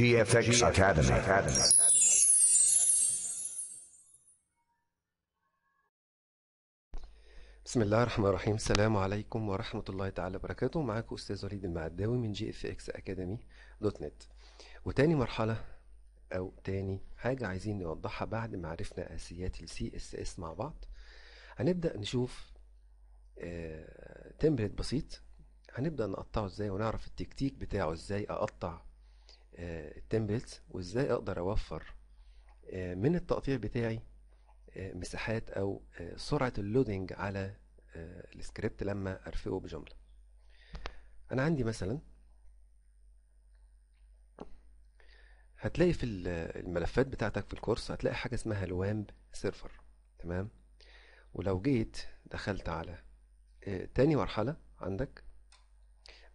GFX Academy. بسم الله الرحمن الرحيم السلام عليكم ورحمة الله تعالى وبركاته معاكم أستاذ وليد المعداوي من جي اف اكس اكاديمي دوت نت وتاني مرحلة أو تاني حاجة عايزين نوضحها بعد ما عرفنا أساسيات السي اس اس مع بعض هنبدأ نشوف تمبلت آه، بسيط هنبدأ نقطعه ازاي ونعرف التكتيك بتاعه ازاي أقطع آه، التمبلز وازاي اقدر اوفر آه، من التقطيع بتاعي آه، مساحات او سرعه اللودنج على السكريبت لما ارفقه بجمله انا عندي مثلا هتلاقي في الملفات بتاعتك في الكورس هتلاقي حاجه اسمها الوامب سيرفر تمام ولو جيت دخلت على تاني مرحله عندك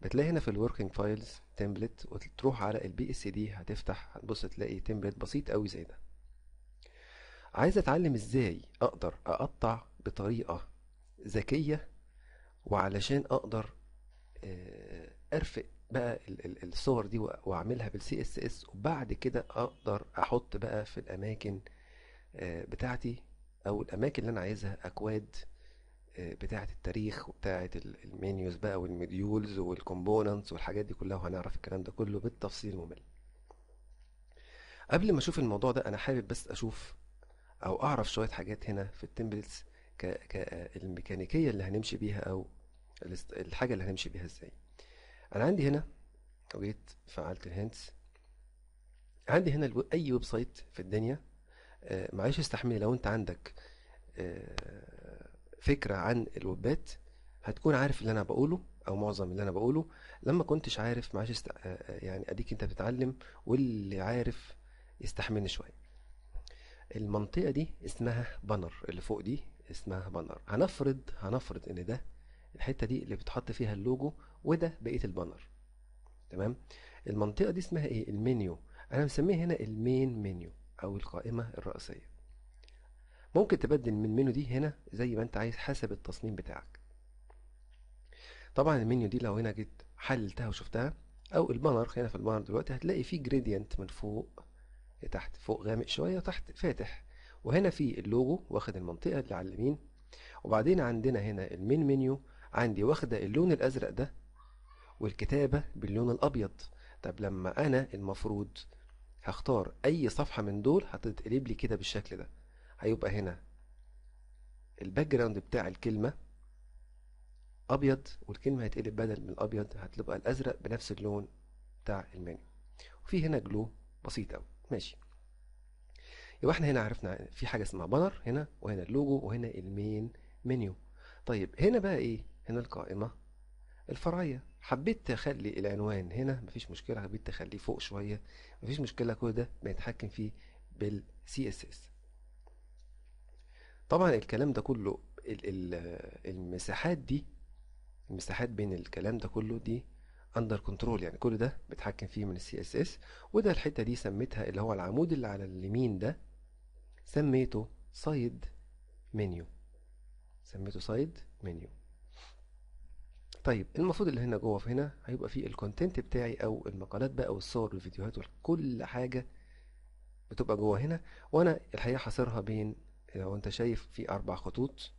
هتلاقي هنا في الوركينج فايلز تمبلت وتروح على البي اس دي هتفتح هتبص تلاقي تمبلت بسيط قوي زي ده عايز اتعلم ازاي اقدر اقطع بطريقه ذكيه وعلشان اقدر آه، ارفق بقى الصور دي واعملها بالسي اس اس وبعد كده اقدر احط بقى في الاماكن آه، بتاعتي او الاماكن اللي انا عايزها اكواد بتاعه التاريخ وبتاعه المنيوز بقى والمديولز والكومبوننتس والحاجات دي كلها وهنعرف الكلام ده كله بالتفصيل ممل قبل ما اشوف الموضوع ده انا حابب بس اشوف او اعرف شويه حاجات هنا في التمبلتس كالميكانيكية الميكانيكيه اللي هنمشي بيها او الحاجه اللي هنمشي بيها ازاي انا عندي هنا جيت فعلت الهنتس عندي هنا اي ويب سايت في الدنيا آه، معلش استحملي لو انت عندك آه، فكرة عن الوبات هتكون عارف اللي انا بقوله او معظم اللي انا بقوله لما كنتش عارف معاش است... آه، آه، يعني اديك انت بتتعلم واللي عارف يستحملني شويه المنطقه دي اسمها بانر اللي فوق دي اسمها بانر هنفرض هنفرض ان ده الحته دي اللي بتحط فيها اللوجو وده بقيه البانر تمام المنطقه دي اسمها ايه المنيو انا مسميه هنا المين منيو او القائمه الرئيسيه ممكن تبدل من المنيو دي هنا زي ما انت عايز حسب التصميم بتاعك طبعا المنيو دي لو هنا جيت حللتها وشفتها او البانر هنا في البانر دلوقتي هتلاقي فيه جريدينت من فوق لتحت فوق غامق شويه وتحت فاتح وهنا في اللوجو واخد المنطقه اللي على اليمين وبعدين عندنا هنا المين منيو عندي واخده اللون الازرق ده والكتابه باللون الابيض طب لما انا المفروض هختار اي صفحه من دول هتتقلب لي كده بالشكل ده هيبقى هنا الباك جراوند بتاع الكلمة أبيض والكلمة هتقلب بدل من الأبيض هتبقى الأزرق بنفس اللون بتاع المنيو وفي هنا جلو بسيط أوي ماشي يبقى احنا هنا عرفنا في حاجة اسمها بانر هنا وهنا اللوجو وهنا المين منيو طيب هنا بقى ايه هنا القائمة الفرعية حبيت تخلي العنوان هنا مفيش مشكلة حبيت تخليه فوق شوية مفيش مشكلة كل ده بنتحكم فيه بالسي اس اس طبعا الكلام ده كله المساحات دي المساحات بين الكلام ده كله دي اندر كنترول يعني كل ده بتحكم فيه من السي اس اس وده الحته دي سميتها اللي هو العمود اللي على اليمين ده سميته سايد منيو سميته سايد منيو طيب المفروض اللي هنا جوه في هنا هيبقى فيه الكونتنت بتاعي او المقالات بقى والصور والفيديوهات وكل حاجه بتبقى جوه هنا وانا الحقيقه حاصرها بين هو انت شايف في اربع خطوط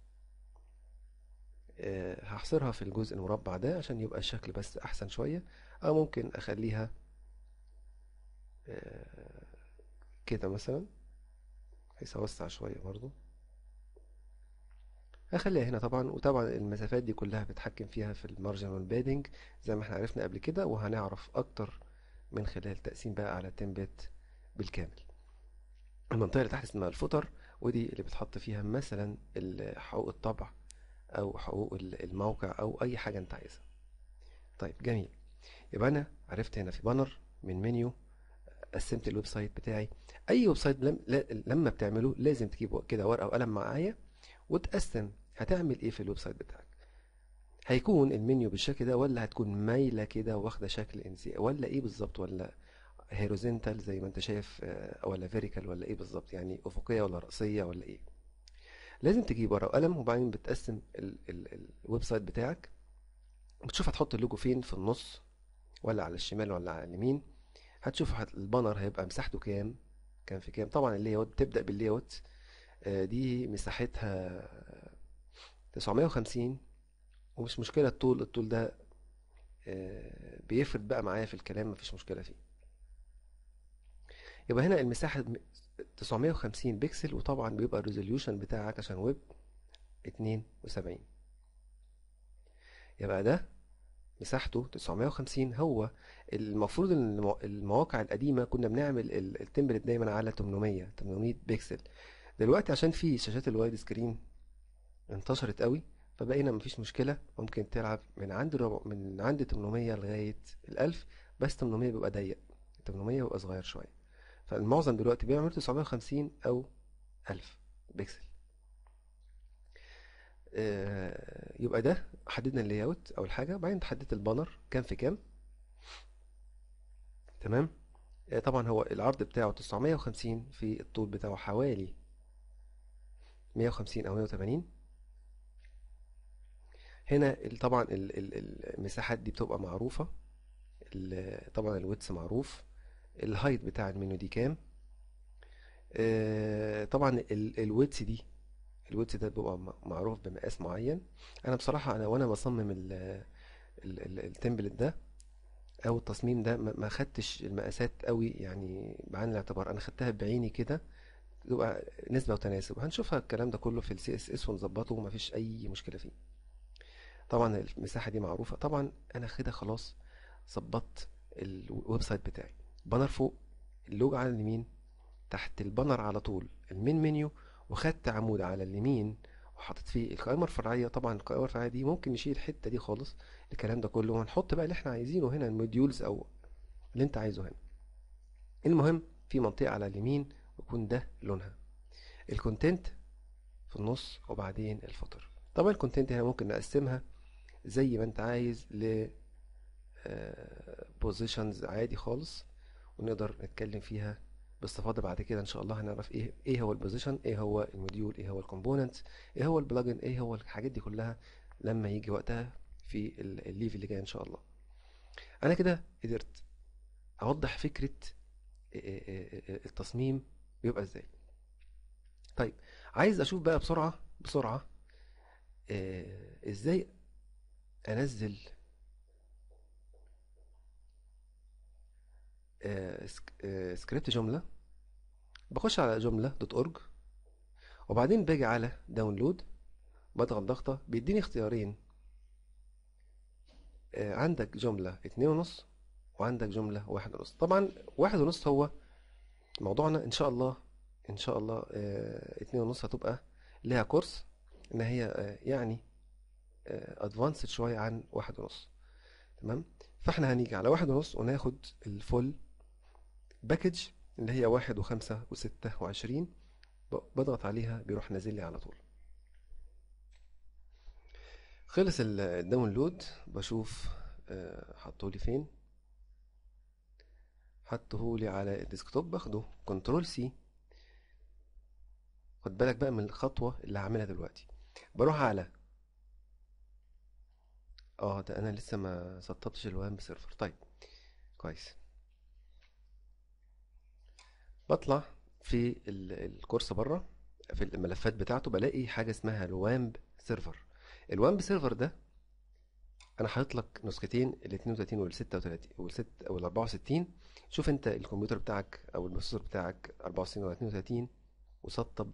آه، هحصرها في الجزء المربع ده عشان يبقى الشكل بس احسن شوية او ممكن اخليها آه، كده مثلا بحيث اوسع شوية برضو هخليها هنا طبعا وطبعا المسافات دي كلها بتحكم فيها في المارجن والبادنج زي ما احنا عرفنا قبل كده وهنعرف اكتر من خلال تقسيم بقى على التمبت بالكامل المنطقة اللي تحت اسمها الفوتر ودي اللي بتحط فيها مثلا حقوق الطبع او حقوق الموقع او اي حاجه انت عايزها طيب جميل يبقى انا عرفت هنا في بانر من منيو قسمت الويب سايت بتاعي اي ويب سايت لما بتعمله لازم تجيب كده ورقه وقلم معايا وتقسم هتعمل ايه في الويب سايت بتاعك هيكون المنيو بالشكل ده ولا هتكون مايله كده واخده شكل انسي ولا ايه بالظبط ولا هيروزنتال زي ما انت شايف آه، ولا فيريكال ولا ايه بالظبط يعني افقيه ولا راسيه ولا ايه لازم تجيب ورقه وقلم وبعدين بتقسم الويب سايت بتاعك بتشوف هتحط اللوجو فين في النص ولا على الشمال ولا على اليمين هتشوف البانر هيبقى مساحته كام كان في كام طبعا اللي اوت تبدا باللي اوت آه، دي مساحتها 950 ومش مشكله الطول الطول ده آه، بيفرد بقى معايا في الكلام مفيش مشكله فيه يبقى هنا المساحة 950 بكسل وطبعا بيبقى الريزوليوشن بتاعك عشان ويب 72 يبقى ده مساحته 950 هو المفروض ان المواقع القديمه كنا بنعمل التمبلت دايما على 800 800 بكسل دلوقتي عشان في شاشات الوايد سكرين انتشرت قوي فبقينا مفيش مشكله ممكن تلعب من عند من عند 800 لغايه ال 1000 بس 800 بيبقى ضيق 800 بيبقى صغير شويه فالمعظم دلوقتي بيعمل 950 أو 1000 بكسل آه، يبقى ده حددنا اللي اوت اول حاجه بعدين حددت البانر كام في كام تمام آه، طبعا هو العرض بتاعه 950 في الطول بتاعه حوالي 150 او 180 هنا طبعا المساحات دي بتبقى معروفه طبعا الويتس معروف الهايت بتاع المنيو دي كام آه طبعا الويتس دي الويتس ده بيبقى معروف بمقاس معين انا بصراحه انا وانا بصمم التمبلت ده او التصميم ده ما خدتش المقاسات قوي يعني بعين الاعتبار انا خدتها بعيني كده تبقى نسبه وتناسب هنشوفها الكلام ده كله في السي اس اس ونظبطه ومفيش اي مشكله فيه طبعا المساحه دي معروفه طبعا انا كده خلاص ظبطت الويب سايت بتاعي بانر فوق اللوجو على اليمين تحت البانر على طول المين منيو وخدت عمود على اليمين وحطيت فيه القائمة الفرعية طبعا القائمة الفرعية دي ممكن نشيل الحتة دي خالص الكلام ده كله هنحط بقى اللي احنا عايزينه هنا الموديولز او اللي انت عايزه هنا المهم في منطقة على اليمين ويكون ده لونها الكونتنت في النص وبعدين الفطر طبعا الكونتنت هنا ممكن نقسمها زي ما انت عايز ل بوزيشنز آه، عادي خالص ونقدر نتكلم فيها باستفاضه بعد كده ان شاء الله هنعرف ايه ايه هو البوزيشن ايه هو الموديول ايه هو الكومبوننت ايه هو البلجن ايه هو الحاجات دي كلها لما يجي وقتها في الليف اللي جاي ان شاء الله انا كده قدرت اوضح فكره التصميم بيبقى ازاي طيب عايز اشوف بقى بسرعه بسرعه ازاي انزل آه، سكريبت آه، جمله بخش على جمله دوت اورج وبعدين باجي على داونلود بضغط ضغطه بيديني اختيارين آه، عندك جمله اتنين ونص وعندك جمله واحد ونص طبعا واحد ونص هو موضوعنا ان شاء الله ان شاء الله اتنين ونص هتبقى لها كورس ان هي يعني ادفانسد شويه عن واحد ونص تمام فاحنا هنيجي على واحد ونص وناخد الفول باكج اللي هي واحد وخمسة وستة وعشرين بضغط عليها بيروح نازل لي على طول خلص الداونلود بشوف آه، حطه لي فين حطه لي على الديسكتوب باخده كنترول سي خد بالك بقى من الخطوة اللي هعملها دلوقتي بروح على اه ده انا لسه ما سطبتش الوان بسيرفر طيب كويس بطلع في الكورس بره في الملفات بتاعته بلاقي حاجه اسمها الوامب سيرفر الوامب سيرفر ده انا حاطط لك نسختين ال 32 وال 36 وال 6 وال 64 شوف انت الكمبيوتر بتاعك او البروسيسور بتاعك 64 ولا 32 وسطب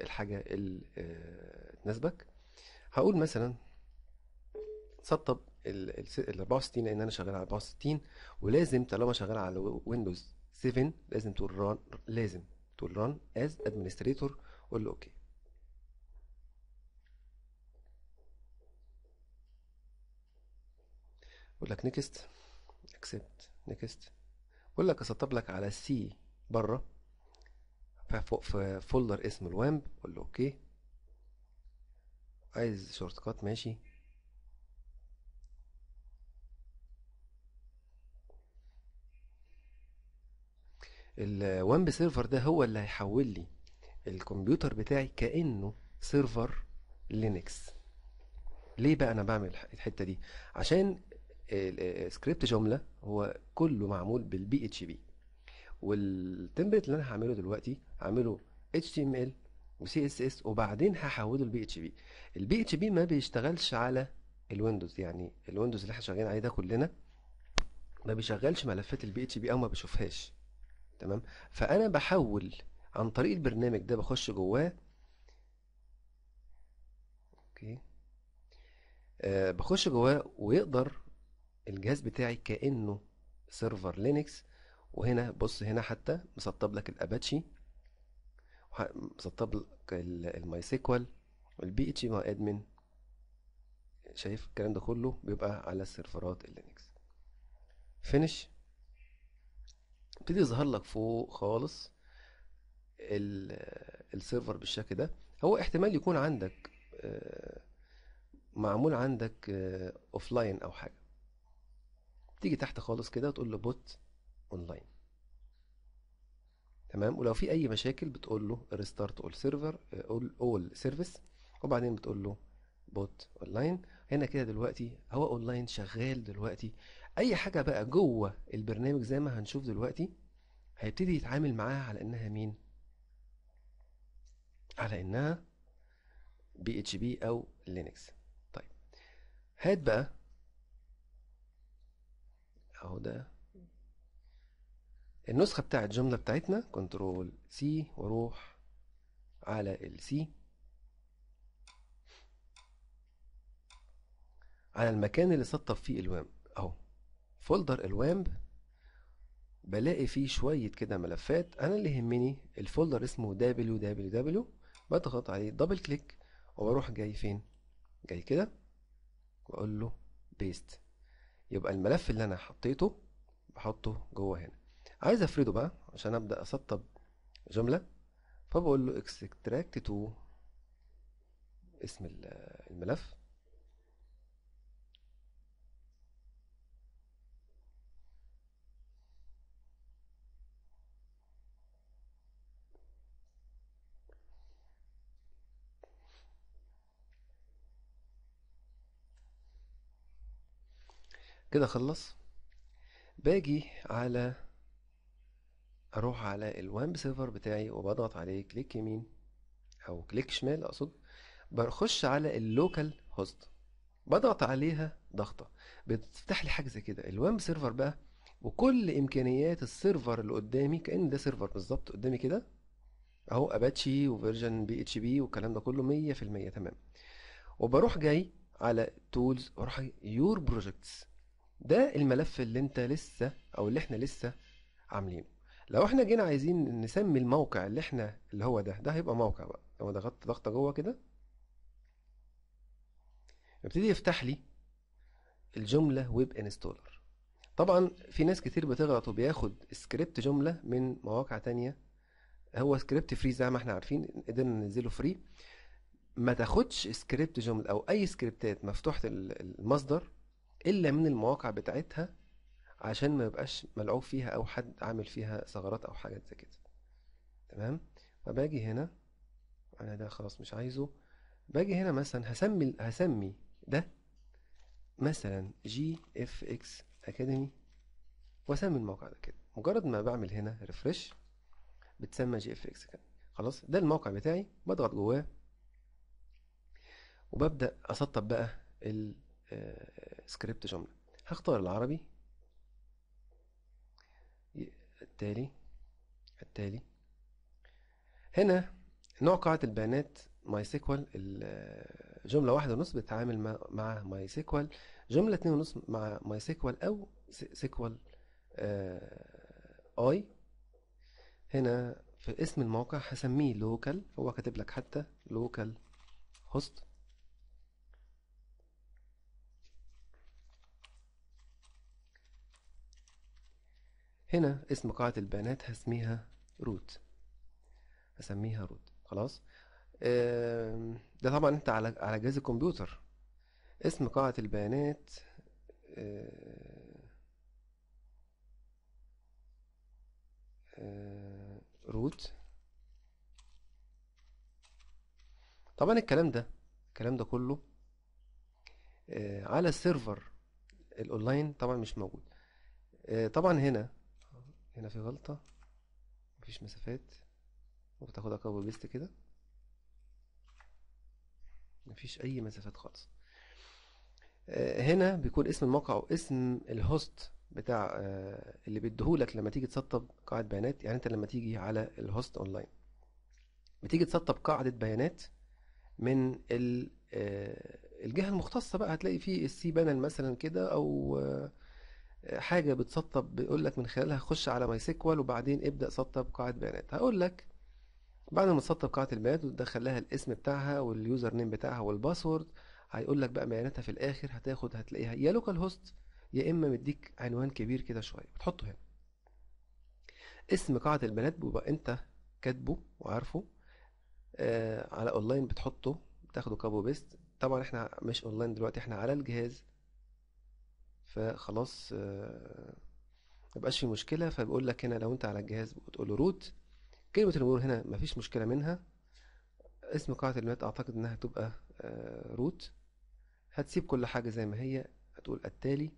الحاجه اللي آه، تناسبك هقول مثلا سطب ال 64 لان انا شغال على 64 ولازم طالما شغال على ويندوز 7 لازم تقول run لازم تقول run as administrator قول له اوكي اقول لك next accept next بقول لك اسطب لك على C بره فوق في فولدر اسمه الوامب قول له اوكي عايز شورت كات ماشي الوامب سيرفر ده هو اللي هيحول لي الكمبيوتر بتاعي كانه سيرفر لينكس ليه بقى انا بعمل الحته دي عشان سكريبت جمله هو كله معمول بالبي اتش بي والتمبلت اللي انا هعمله دلوقتي هعمله تي ام وسي و اس وبعدين هحوله لبي اتش بي البي اتش بي ما بيشتغلش على الويندوز يعني الويندوز اللي احنا شغالين عليه ده كلنا ما بيشغلش ملفات البي اتش بي او ما بيشوفهاش تمام فأنا بحول عن طريق البرنامج ده بخش جواه اوكي آه بخش جواه ويقدر الجهاز بتاعي كأنه سيرفر لينكس وهنا بص هنا حتى مسطب لك الاباتشي مسطب لك الماي سيكوال والبي اتش ما ادمن شايف الكلام ده كله بيبقى على السيرفرات اللينكس فينش يبتدي يظهر لك فوق خالص السيرفر بالشكل ده هو احتمال يكون عندك آه، معمول عندك اوف آه، لاين او حاجه تيجي تحت خالص كده وتقول له بوت اونلاين تمام ولو في اي مشاكل بتقول له ريستارت اول سيرفر اول اول سيرفيس وبعدين بتقول له بوت اونلاين هنا كده دلوقتي هو اونلاين شغال دلوقتي اي حاجه بقى جوه البرنامج زي ما هنشوف دلوقتي هيبتدي يتعامل معاها على انها مين على انها بي اتش بي او لينكس طيب هات بقى اهو ده النسخه بتاعه الجمله بتاعتنا كنترول سي واروح على السي على المكان اللي سطب فيه الوام اهو فولدر الوامب بلاقي فيه شوية كده ملفات أنا اللي يهمني الفولدر اسمه www بضغط عليه دبل كليك وبروح جاي فين جاي كده وأقول له بيست يبقى الملف اللي أنا حطيته بحطه جوه هنا عايز أفرده بقى عشان أبدأ أسطب جملة فبقول له extract to اسم الملف كده خلص باجي على اروح على الوان سيرفر بتاعي وبضغط عليه كليك يمين او كليك شمال اقصد بخش على اللوكال هوست بضغط عليها ضغطه بتفتح لي حاجه زي كده الويب سيرفر بقى وكل امكانيات السيرفر اللي قدامي كان ده سيرفر بالظبط قدامي كده اهو اباتشي وفيرجن بي اتش بي والكلام ده كله 100% تمام وبروح جاي على تولز وراح يور بروجكتس ده الملف اللي انت لسه او اللي احنا لسه عاملينه لو احنا جينا عايزين نسمي الموقع اللي احنا اللي هو ده ده هيبقى موقع بقى لو ضغطت ضغطه جوه كده يبتدي يفتح لي الجمله ويب انستولر طبعا في ناس كتير بتغلط وبياخد سكريبت جمله من مواقع تانية هو سكريبت فري زي ما احنا عارفين قدرنا ننزله فري ما تاخدش سكريبت جمله او اي سكريبتات مفتوحه المصدر إلا من المواقع بتاعتها عشان ما يبقاش ملعوب فيها أو حد عامل فيها ثغرات أو حاجات زي كده تمام فباجي هنا أنا ده خلاص مش عايزه باجي هنا مثلا هسمي هسمي ده مثلا جي اف اكس اكاديمي واسمي الموقع ده كده مجرد ما بعمل هنا ريفرش بتسمى جي اف اكس اكاديمي خلاص ده الموقع بتاعي بضغط جواه وببدا اسطب بقى سكريبت جملة هختار العربي التالي التالي هنا نوع قاعدة البيانات ماي سيكوال جملة واحدة ونص بتتعامل مع ماي سيكوال جملة اتنين ونص مع ماي سيكوال أو سيكوال اي آه، هنا في اسم الموقع هسميه لوكال هو كاتب لك حتى لوكال هوست هنا اسم قاعدة البيانات هسميها روت هسميها روت خلاص ده طبعا انت على على جهاز الكمبيوتر اسم قاعة البيانات روت طبعا الكلام ده الكلام ده كله آه، على السيرفر الاونلاين طبعا مش موجود آه، طبعا هنا هنا في غلطة مفيش مسافات وبتاخدها كوبي بيست كده مفيش أي مسافات خالص آه، هنا بيكون اسم الموقع واسم الهوست بتاع آه، اللي بيديهولك لما تيجي تسطب قاعدة بيانات يعني انت لما تيجي على الهوست اونلاين بتيجي تسطب قاعدة بيانات من آه، الجهة المختصة بقى هتلاقي فيه السي بانل مثلا كده او حاجة بتسطب بيقول لك من خلالها خش على ماي سيكوال وبعدين ابدأ سطب قاعدة بيانات هقول لك بعد ما تسطب قاعدة البيانات وتدخل لها الاسم بتاعها واليوزر نيم بتاعها والباسورد هيقول لك بقى بياناتها في الآخر هتاخد هتلاقيها يا لوكال هوست يا إما مديك عنوان كبير كده شوية بتحطه هنا اسم قاعدة البيانات بيبقى أنت كاتبه وعارفه آه على أونلاين بتحطه بتاخده كابو بيست طبعا احنا مش اونلاين دلوقتي احنا على الجهاز فخلاص آه، مبقاش في مشكله فبيقول لك هنا لو انت على الجهاز بتقول له روت كلمه المرور هنا مفيش مشكله منها اسم قاعده البيانات اعتقد انها تبقى روت آه، هتسيب كل حاجه زي ما هي هتقول التالي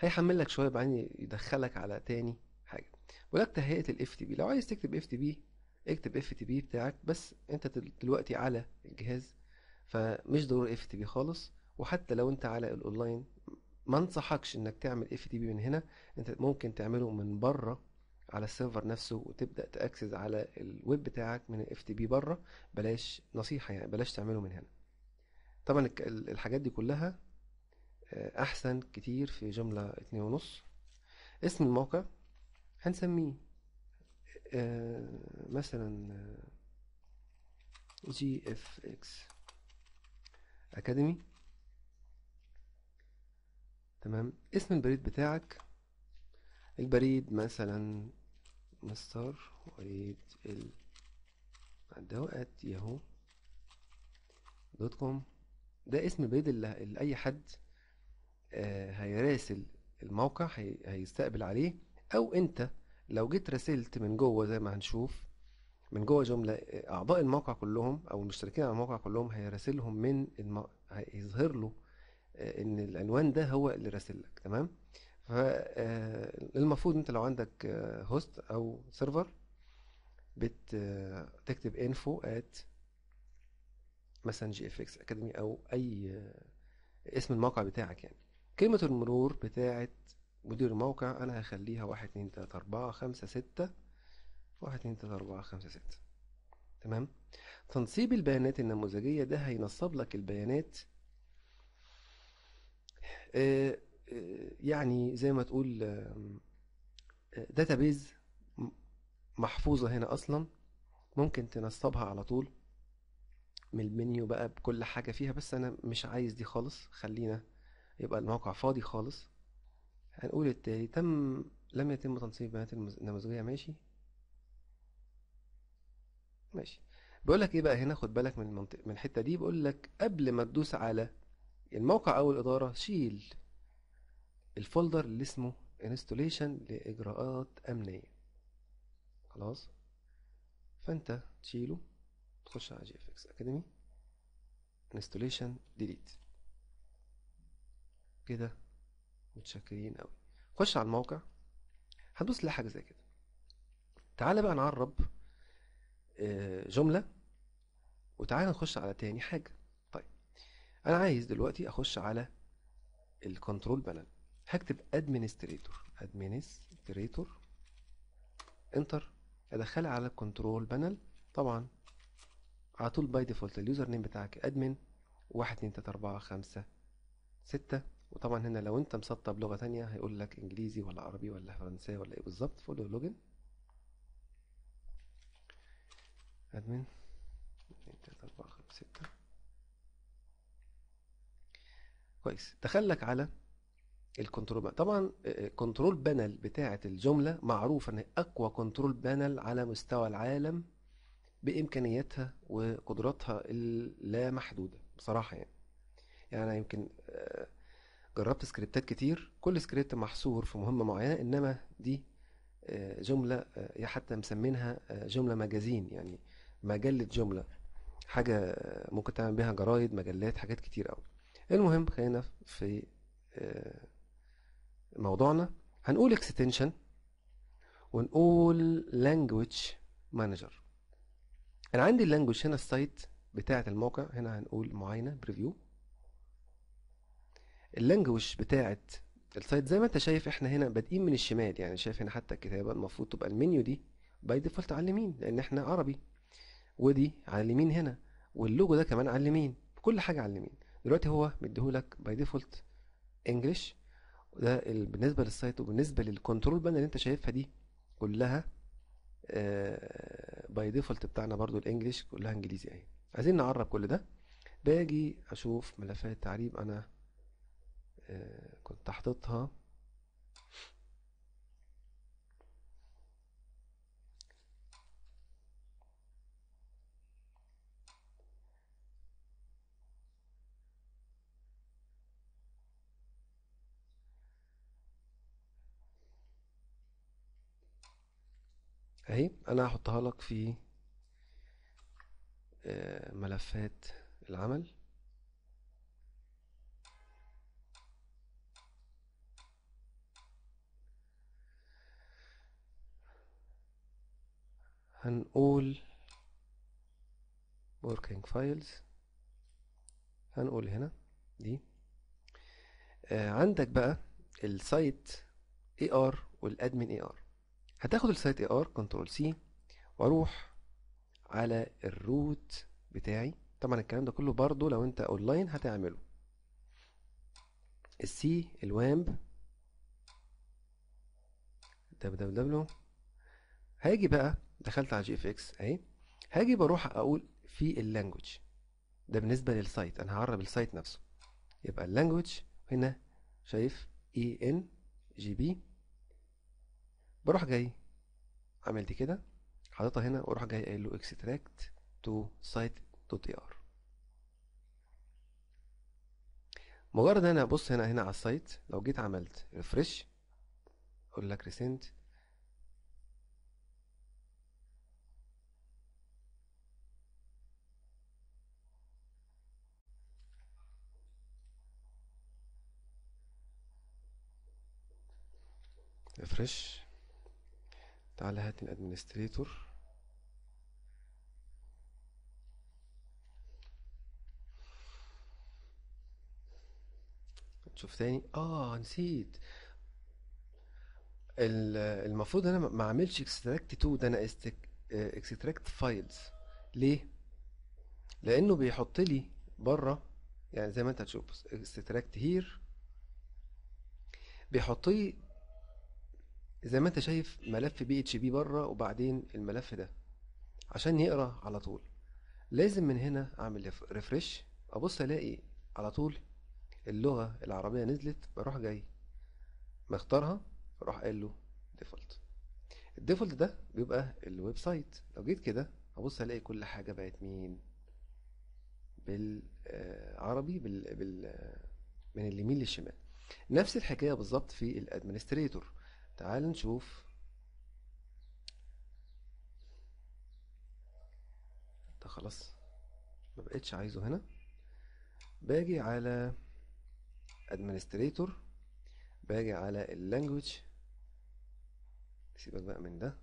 هيحمل لك شويه بعدين يدخلك على تاني حاجه ولك تهيئه الاف تي بي لو عايز تكتب اف تي بي اكتب اف تي بي بتاعك بس انت دلوقتي على الجهاز فمش ضروري اف تي بي خالص وحتى لو انت على الاونلاين ما انصحكش انك تعمل اف تي بي من هنا انت ممكن تعمله من بره على السيرفر نفسه وتبدا تاكسس على الويب بتاعك من الاف تي بي بره بلاش نصيحه يعني بلاش تعمله من هنا طبعا الحاجات دي كلها آه، احسن كتير في جمله اتنين ونص اسم الموقع هنسميه آه، مثلا آه، جي اف اكس اكاديمي تمام اسم البريد بتاعك البريد مثلا مستر وليد ال ات ياهو دوت كوم ده اسم البريد اللي, اي حد آه، هيراسل الموقع هيستقبل عليه او انت لو جيت رسلت من جوه زي ما هنشوف من جوه جملة أعضاء الموقع كلهم أو المشتركين على الموقع كلهم هيراسلهم من الم... هيظهر له آه، إن العنوان ده هو اللي راسلك تمام فالمفروض آه، أنت لو عندك هوست آه، أو سيرفر بتكتب انفو ات مثلا جي اف اكس اكاديمي او اي اسم الموقع بتاعك يعني كلمة المرور بتاعت مدير موقع انا هخليها واحد اتنين تلاتة اربعة خمسة ستة واحد اتنين تلاتة اربعة خمسة ستة تمام تنصيب البيانات النموذجية ده هينصب لك البيانات آه، آه، يعني زي ما تقول داتابيز آه، محفوظة هنا أصلا ممكن تنصبها على طول من المنيو بقى بكل حاجة فيها بس أنا مش عايز دي خالص خلينا يبقى الموقع فاضي خالص هنقول التالي تم لم يتم تنصيب بيانات النموذجية ماشي ماشي بيقول لك ايه بقى هنا خد بالك من المنطق من الحتة دي بيقول لك قبل ما تدوس على الموقع او الإدارة شيل الفولدر اللي اسمه انستوليشن لإجراءات أمنية خلاص فأنت تشيله تخش على جي اف اكس اكاديمي انستوليشن ديليت كده متشكرين قوي خش على الموقع هتبص تلاقي حاجه زي كده تعالى بقى نعرب آه، جمله وتعالى نخش على تاني حاجه طيب انا عايز دلوقتي اخش على الكنترول بانل هكتب ادمنستريتور ادمنستريتور انتر ادخلها على الكنترول بانل طبعا على طول باي ديفولت اليوزر نيم بتاعك ادمن 1 2 3 4 5 6 وطبعا هنا لو انت مسطب لغه تانية هيقول لك انجليزي ولا عربي ولا فرنساوي ولا ايه بالظبط فول لوجن ادمن 2 3 4 5 6 كويس دخل لك على الكنترول طبعا آه، آه، كنترول بانل بتاعه الجمله معروف ان اقوى كنترول بانل على مستوى العالم بامكانياتها وقدراتها اللامحدوده بصراحه يعني يعني يمكن آه جربت سكريبتات كتير كل سكريبت محصور في مهمة معينة إنما دي آه، جملة آه، حتى مسمينها آه، جملة مجازين يعني مجلة جملة حاجة ممكن تعمل بيها جرايد مجلات حاجات كتير أوي المهم خلينا في موضوعنا هنقول extension ونقول language manager أنا عندي اللانجويج هنا السايت بتاعة الموقع هنا هنقول معاينة بريفيو اللانجوج بتاعت السايت زي ما انت شايف احنا هنا بادئين من الشمال يعني شايف هنا حتى الكتابه المفروض تبقى المنيو دي باي ديفولت على اليمين لان احنا عربي ودي على اليمين هنا واللوجو ده كمان على اليمين كل حاجه على اليمين دلوقتي هو مديهولك باي ديفولت انجلش وده بالنسبه للسايت وبالنسبه للكنترول بان اللي انت شايفها دي كلها باي آه، ديفولت بتاعنا برضو الانجليش كلها انجليزي اهي عايزين نعرب كل ده باجي اشوف ملفات تعريب انا آه، كنت حاططها اهي انا هحطها لك في آه، ملفات العمل هنقول working files هنقول هنا دي آه عندك بقى السايت ar والادمن ar هتاخد السايت ar كنترول سي واروح على الروت بتاعي طبعا الكلام ده كله برضو لو انت اونلاين هتعمله السي الوامب دبليو دبليو هاجي بقى دخلت على جي اف اكس اهي هاجي بروح اقول في اللانجوج ده بالنسبه للسايت انا هعرب السايت نفسه يبقى اللانجوج هنا شايف اي ان جي بي بروح جاي عملت كده حاططها هنا واروح جاي قايل له اكستراكت تو سايت دوت اي ار مجرد انا ابص هنا هنا على السايت لو جيت عملت ريفرش اقول لك ريسنت ريفرش تعال هات الادمنستريتور شوف تاني اه نسيت المفروض انا ما اعملش اكستراكت تو ده انا اكستراكت فايلز ليه لانه بيحط لي بره يعني زي ما انت هتشوف اكستراكت هير بيحط لي زي ما انت شايف ملف بي اتش بي بره وبعدين الملف ده عشان يقرا على طول لازم من هنا اعمل ريفرش ابص الاقي على طول اللغه العربيه نزلت بروح جاي مختارها اروح قايل له ديفولت الديفولت ده بيبقى الويب سايت لو جيت كده ابص الاقي كل حاجه بقت مين بالعربي آه، بال, بال... آه، من اليمين للشمال نفس الحكايه بالظبط في الادمنستريتور تعال نشوف ده خلاص ما بقتش عايزه هنا باجي على administrator باجي على اللانجوج سيبك بقى من ده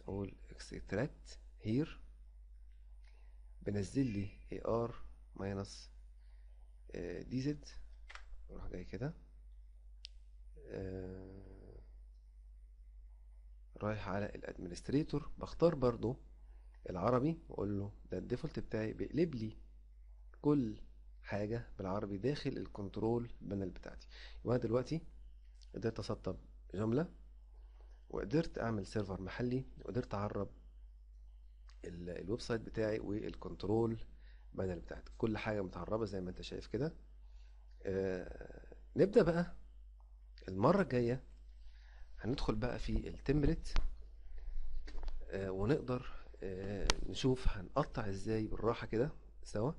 اقول extract here بنزل لي ar آه، dz اروح جاي كده آه، رايح على الادمنستريتور بختار برضو العربي واقول له ده الديفولت بتاعي بيقلب لي كل حاجة بالعربي داخل الكنترول بانل بتاعتي يبقى دلوقتي قدرت اسطب جملة وقدرت اعمل سيرفر محلي وقدرت اعرب الويب سايت بتاعي والكنترول بانل بتاعتي كل حاجة متعربة زي ما انت شايف كده آه نبدأ بقى المرة الجاية هندخل بقى في التمبلت آه، ونقدر آه، نشوف هنقطع ازاي بالراحة كده سوا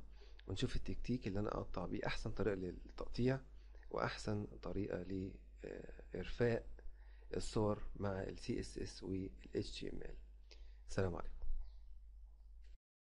ونشوف التكتيك اللي انا اقطع بيه احسن طريقة للتقطيع واحسن طريقة لارفاق الصور مع ال CSS وال HTML سلام عليكم